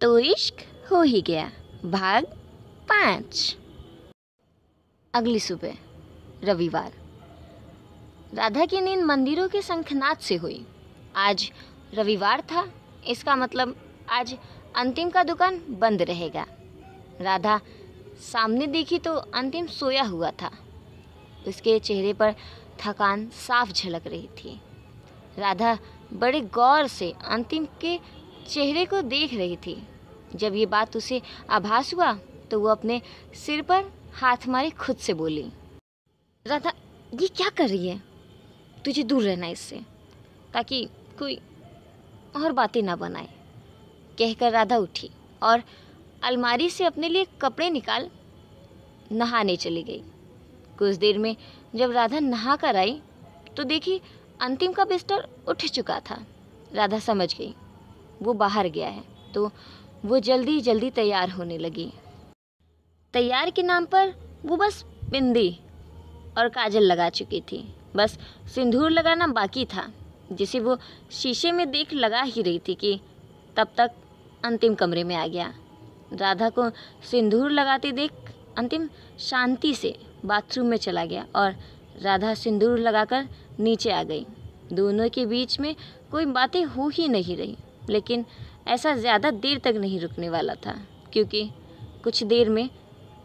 तो इश्क हो ही गया भाग पाँच अगली सुबह रविवार राधा की नींद मंदिरों के शंखनाथ से हुई आज रविवार था इसका मतलब आज अंतिम का दुकान बंद रहेगा राधा सामने देखी तो अंतिम सोया हुआ था उसके चेहरे पर थकान साफ झलक रही थी राधा बड़े गौर से अंतिम के चेहरे को देख रही थी जब ये बात उसे आभास हुआ तो वो अपने सिर पर हाथ मारे खुद से बोली राधा ये क्या कर रही है तुझे दूर रहना इससे ताकि कोई और बातें ना बनाए कहकर राधा उठी और अलमारी से अपने लिए कपड़े निकाल नहाने चली गई कुछ देर में जब राधा नहा कर आई तो देखी अंतिम का बिस्तर उठ चुका था राधा समझ गई वो बाहर गया है तो वो जल्दी जल्दी तैयार होने लगी तैयार के नाम पर वो बस बिंदी और काजल लगा चुकी थी बस सिंदूर लगाना बाकी था जिसे वो शीशे में देख लगा ही रही थी कि तब तक अंतिम कमरे में आ गया राधा को सिंदूर लगाते देख अंतिम शांति से बाथरूम में चला गया और राधा सिंदूर लगाकर नीचे आ गई दोनों के बीच में कोई बातें हो ही नहीं रही लेकिन ऐसा ज़्यादा देर तक नहीं रुकने वाला था क्योंकि कुछ देर में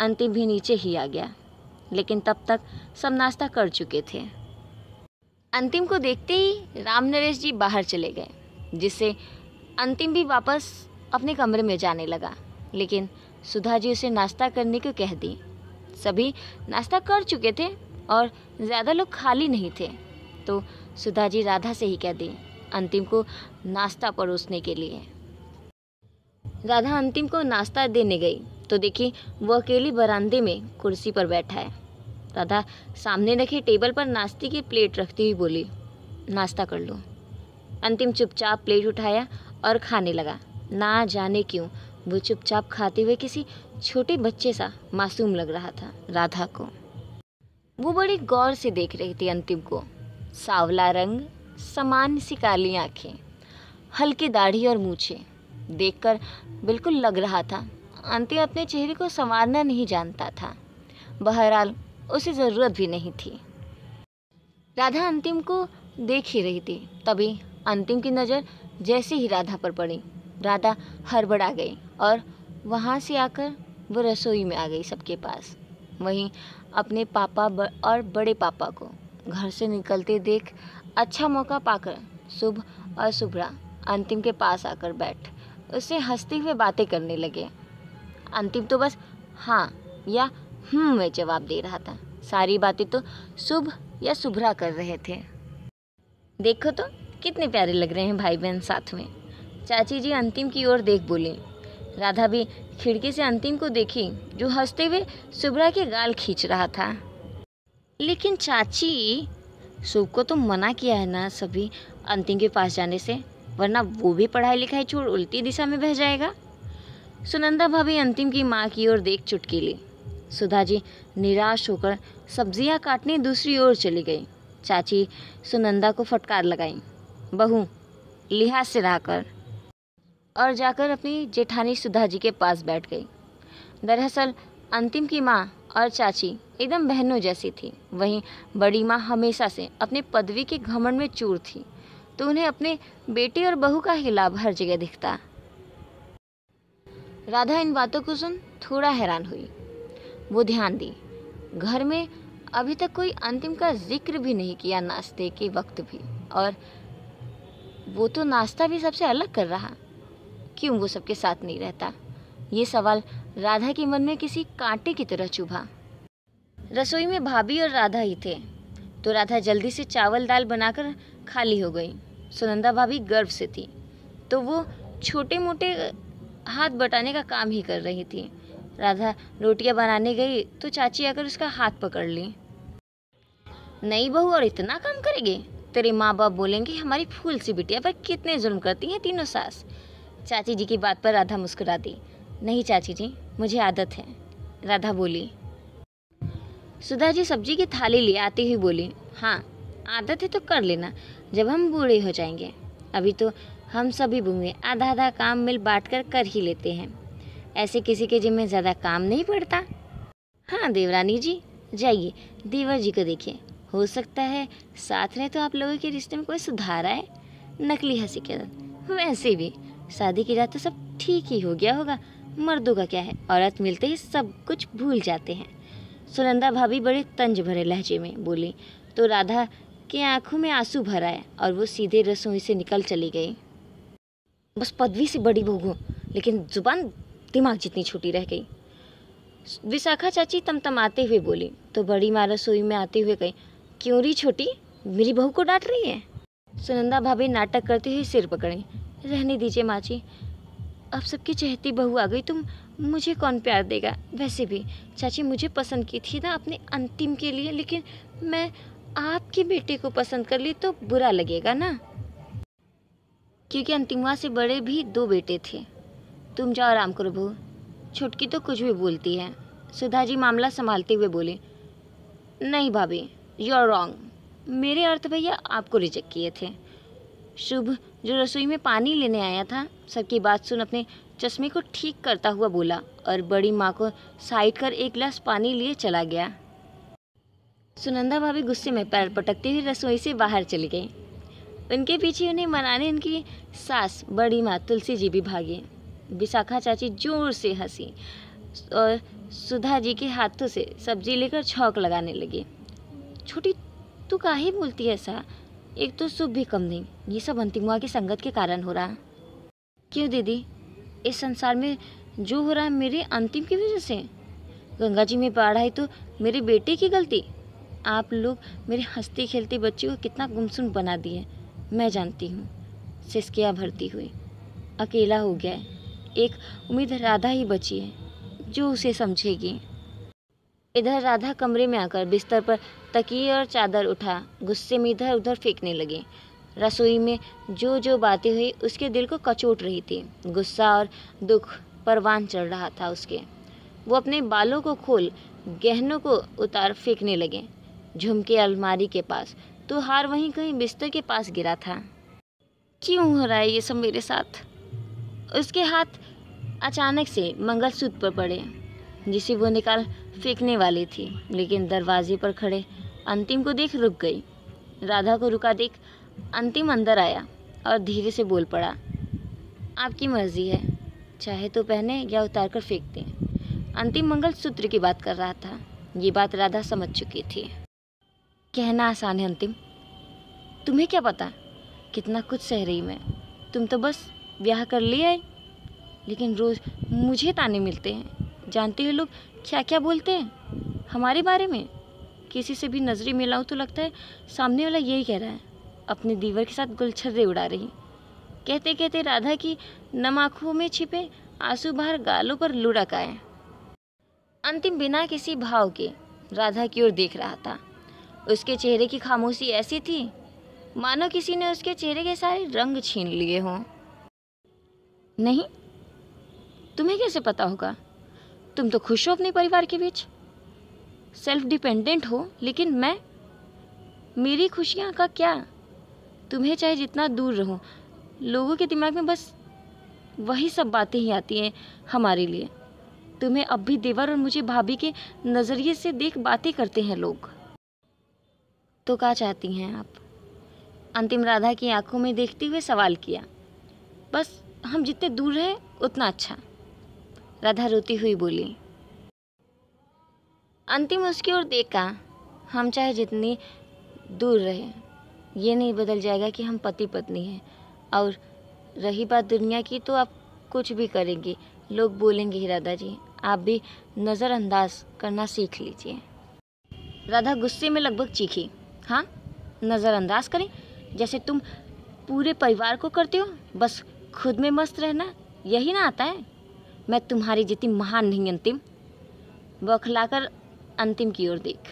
अंतिम भी नीचे ही आ गया लेकिन तब तक सब नाश्ता कर चुके थे अंतिम को देखते ही राम नरेश जी बाहर चले गए जिससे अंतिम भी वापस अपने कमरे में जाने लगा लेकिन सुधा जी उसे नाश्ता करने को कह दी सभी नाश्ता कर चुके थे और ज़्यादा लोग खाली नहीं थे तो सुधा जी राधा से ही कह दी अंतिम को नाश्ता परोसने के लिए राधा अंतिम को नाश्ता देने गई तो देखी वह अकेली बरामदे में कुर्सी पर बैठा है राधा सामने रखे टेबल पर नाश्ते की प्लेट रखती हुई बोली नाश्ता कर लो अंतिम चुपचाप प्लेट उठाया और खाने लगा ना जाने क्यों वो चुपचाप खाते हुए किसी छोटे बच्चे सा मासूम लग रहा था राधा को वो बड़े गौर से देख रही थी अंतिम को सावला रंग समान सी काली आँखें हल्की दाढ़ी और मूछें देखकर बिल्कुल लग रहा था अंतिम अपने चेहरे को संवारना नहीं जानता था बहरहाल उसे ज़रूरत भी नहीं थी राधा अंतिम को देख ही रही थी तभी अंतिम की नज़र जैसे ही राधा पर पड़ी राधा हड़बड़ा गई और वहाँ से आकर वो रसोई में आ गई सबके पास वहीं अपने पापा और बड़े पापा को घर से निकलते देख अच्छा मौका पाकर शुभ और शुभ्रा अंतिम के पास आकर बैठ उससे हंसते हुए बातें करने लगे अंतिम तो बस हाँ या हम हम्म में जवाब दे रहा था सारी बातें तो शुभ या शुभरा कर रहे थे देखो तो कितने प्यारे लग रहे हैं भाई बहन साथ में चाची जी अंतिम की ओर देख बोली राधा भी खिड़की से अंतिम को देखी जो हंसते हुए शुभ्रा के गाल खींच रहा था लेकिन चाची शुभ को तो मना किया है ना सभी अंतिम के पास जाने से वरना वो भी पढ़ाई लिखाई छोड़ उल्टी दिशा में बह जाएगा सुनंदा भाभी अंतिम की माँ की ओर देख चुटकी ली सुधा जी निराश होकर सब्जियाँ काटने दूसरी ओर चली गई चाची सुनंदा को फटकार लगाई बहू लिहाज से रहा कर और जाकर अपनी जेठानी सुधा जी के पास बैठ गई दरअसल अंतिम की माँ और चाची एकदम बहनों जैसी थी वहीं बड़ी माँ हमेशा से अपने पदवी के घमंड में चूर थी तो उन्हें अपने बेटे और बहू का ही लाभ हर जगह दिखता राधा इन बातों को सुन थोड़ा हैरान हुई वो ध्यान दी घर में अभी तक कोई अंतिम का जिक्र भी नहीं किया नाश्ते के वक्त भी और वो तो नाश्ता भी सबसे अलग कर रहा क्यों वो सबके साथ नहीं रहता ये सवाल राधा के मन में किसी कांटे की तरह चुभा रसोई में भाभी और राधा ही थे तो राधा जल्दी से चावल दाल बनाकर खाली हो गई सुनंदा भाभी गर्व से थी तो वो छोटे मोटे हाथ बटाने का काम ही कर रही थी राधा रोटियां बनाने गई तो चाची आकर उसका हाथ पकड़ ली नई बहू और इतना काम करेगी तेरे माँ बाप बोलेंगे हमारी फूल सी बिटिया पर कितने जुल्म करती हैं तीनों सास चाची जी की बात पर राधा मुस्कुरा दी नहीं चाची जी मुझे आदत है राधा बोली सुधा जी सब्जी की थाली ले आती हुई बोली हाँ आदत है तो कर लेना जब हम बूढ़े हो जाएंगे अभी तो हम सभी बूढ़े आधा आधा काम मिल बांट कर कर ही लेते हैं ऐसे किसी के जिम्मे ज़्यादा काम नहीं पड़ता हाँ देवरानी जी जाइए देवर जी को देखिए हो सकता है साथ ने तो आप लोगों के रिश्ते में कोई सुधार आए नकली हंसी के वैसे भी शादी की रात तो सब ठीक ही हो गया होगा मर्दों का क्या है औरत मिलते ही सब कुछ भूल जाते हैं सुनंदा भाभी बड़े तंज भरे लहजे में बोली तो राधा कि आंखों में आंसू भराए और वो सीधे रसोई से निकल चली गई बस पदवी से बड़ी भोगो लेकिन जुबान दिमाग जितनी छोटी रह गई विशाखा चाची तमतमाते हुए बोली तो बड़ी माँ रसोई में आते हुए कही क्यों रही छोटी मेरी बहू को डांट रही है सुनंदा भाभी नाटक करते हुए सिर पकड़े रहने दीजिए माँ जी अब सबकी चहती बहू आ गई तुम मुझे कौन प्यार देगा वैसे भी चाची मुझे पसंद की थी ना अपने अंतिम के लिए लेकिन मैं आपके बेटे को पसंद कर ली तो बुरा लगेगा ना क्योंकि अंतिमा से बड़े भी दो बेटे थे तुम जाओ आराम करो बहू छुटकी तो कुछ भी बोलती है सुधा जी मामला संभालते हुए बोले नहीं भाभी यू आर रॉन्ग मेरे अर्थ भैया आपको रिजेक्ट किए थे शुभ जो रसोई में पानी लेने आया था सबकी बात सुन अपने चश्मे को ठीक करता हुआ बोला और बड़ी माँ को साइड कर एक गिलास पानी लिए चला गया सुनंदा भाभी गुस्से में पैर पटकती हुई रसोई से बाहर चली गई उनके पीछे उन्हें मनाने उनकी सास बड़ी माँ तुलसी जी भी भागी विशाखा चाची जोर से हंसी और सुधा जी के हाथों से सब्जी लेकर छौक लगाने लगी छोटी तू ही बोलती है ऐसा एक तो सुख भी कम नहीं ये सब अंतिमुआ की संगत के कारण हो रहा क्यों दीदी इस संसार में जो हो रहा है मेरे अंतिम की वजह से गंगा जी में बाढ़ आई तो मेरे बेटे की गलती आप लोग मेरे हंसती खेलती बच्ची को कितना गुमसुम बना दिए मैं जानती हूँ सिस्किया भरती हुई अकेला हो गया एक उम्मीद राधा ही बची है जो उसे समझेगी इधर राधा कमरे में आकर बिस्तर पर तकिए और चादर उठा गुस्से में इधर उधर फेंकने लगे रसोई में जो जो बातें हुई उसके दिल को कचोट रही थी गुस्सा और दुख परवान चढ़ रहा था उसके वो अपने बालों को खोल गहनों को उतार फेंकने लगे झुमके अलमारी के पास तो हार वहीं कहीं बिस्तर के पास गिरा था क्यों हो रहा है ये सब मेरे साथ उसके हाथ अचानक से मंगलसूत्र पर पड़े जिसे वो निकाल फेंकने वाली थी लेकिन दरवाजे पर खड़े अंतिम को देख रुक गई राधा को रुका देख अंतिम अंदर आया और धीरे से बोल पड़ा आपकी मर्जी है चाहे तो पहने या उतार कर फेंक दें अंतिम मंगलसूत्र की बात कर रहा था ये बात राधा समझ चुकी थी कहना आसान है अंतिम तुम्हें क्या पता कितना कुछ सह रही मैं तुम तो बस ब्याह कर लिया है लेकिन रोज़ मुझे ताने मिलते हैं जानते हो लोग क्या क्या बोलते हैं हमारे बारे में किसी से भी नजरें मिलाऊँ तो लगता है सामने वाला यही कह रहा है अपने दीवर के साथ गुलछर्रे उड़ा रही कहते कहते राधा की नम आँखों में छिपे आंसू बाहर गालों पर लुढ़क आए अंतिम बिना किसी भाव के राधा की ओर देख रहा था उसके चेहरे की खामोशी ऐसी थी मानो किसी ने उसके चेहरे के सारे रंग छीन लिए हों नहीं तुम्हें कैसे पता होगा तुम तो खुश हो अपने परिवार के बीच सेल्फ डिपेंडेंट हो लेकिन मैं मेरी खुशियाँ का क्या तुम्हें चाहे जितना दूर रहो लोगों के दिमाग में बस वही सब बातें ही आती हैं हमारे लिए तुम्हें अब भी देवर और मुझे भाभी के नज़रिए से देख बातें करते हैं लोग तो क्या चाहती हैं आप अंतिम राधा की आंखों में देखते हुए सवाल किया बस हम जितने दूर रहे उतना अच्छा राधा रोती हुई बोली अंतिम उसकी ओर देखा हम चाहे जितनी दूर रहे ये नहीं बदल जाएगा कि हम पति पत्नी हैं और रही बात दुनिया की तो आप कुछ भी करेंगे लोग बोलेंगे ही राधा जी आप भी नज़रअंदाज करना सीख लीजिए राधा गुस्से में लगभग चीखी हाँ नज़रअंदाज करें जैसे तुम पूरे परिवार को करते हो बस खुद में मस्त रहना यही ना आता है मैं तुम्हारी जितनी महान नहीं अंतिम बौखलाकर अंतिम की ओर देख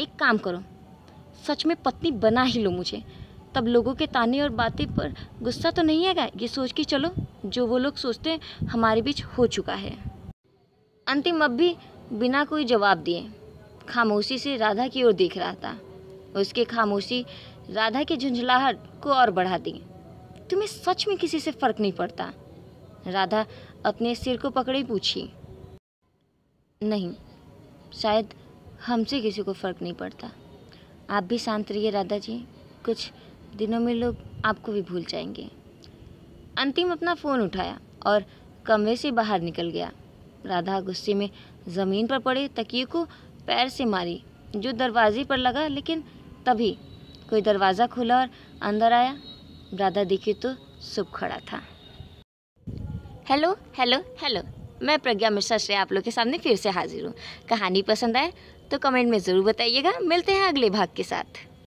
एक काम करो सच में पत्नी बना ही लो मुझे तब लोगों के ताने और बातें पर गुस्सा तो नहीं आएगा ये सोच के चलो जो वो लोग सोचते हैं हमारे बीच हो चुका है अंतिम अब भी बिना कोई जवाब दिए खामोशी से राधा की ओर देख रहा था उसकी खामोशी राधा की झुंझलाहट को और बढ़ा दी तुम्हें सच में किसी से फर्क नहीं पड़ता राधा अपने सिर को पकड़े पूछी नहीं शायद हमसे किसी को फ़र्क नहीं पड़ता आप भी शांत रहिए राधा जी कुछ दिनों में लोग आपको भी भूल जाएंगे अंतिम अपना फ़ोन उठाया और कमरे से बाहर निकल गया राधा गुस्से में ज़मीन पर पड़े तकिए को पैर से मारी जो दरवाजे पर लगा लेकिन तभी कोई दरवाज़ा खुला और अंदर आया दादा दिखे तो सुख खड़ा था हेलो हेलो हेलो मैं प्रज्ञा मिश्रा श्रेय आप लोग के सामने फिर से हाजिर हूँ कहानी पसंद आए तो कमेंट में ज़रूर बताइएगा मिलते हैं अगले भाग के साथ